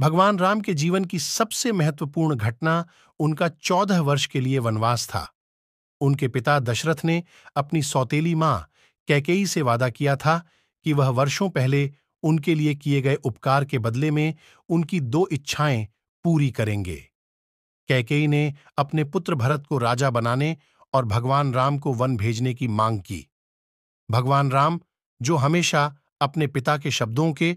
भगवान राम के जीवन की सबसे महत्वपूर्ण घटना उनका चौदह वर्ष के लिए वनवास था उनके पिता दशरथ ने अपनी सौतेली मां कैकेई से वादा किया था कि वह वर्षों पहले उनके लिए किए गए उपकार के बदले में उनकी दो इच्छाएं पूरी करेंगे कैकेई ने अपने पुत्र भरत को राजा बनाने और भगवान राम को वन भेजने की मांग की भगवान राम जो हमेशा अपने पिता के शब्दों के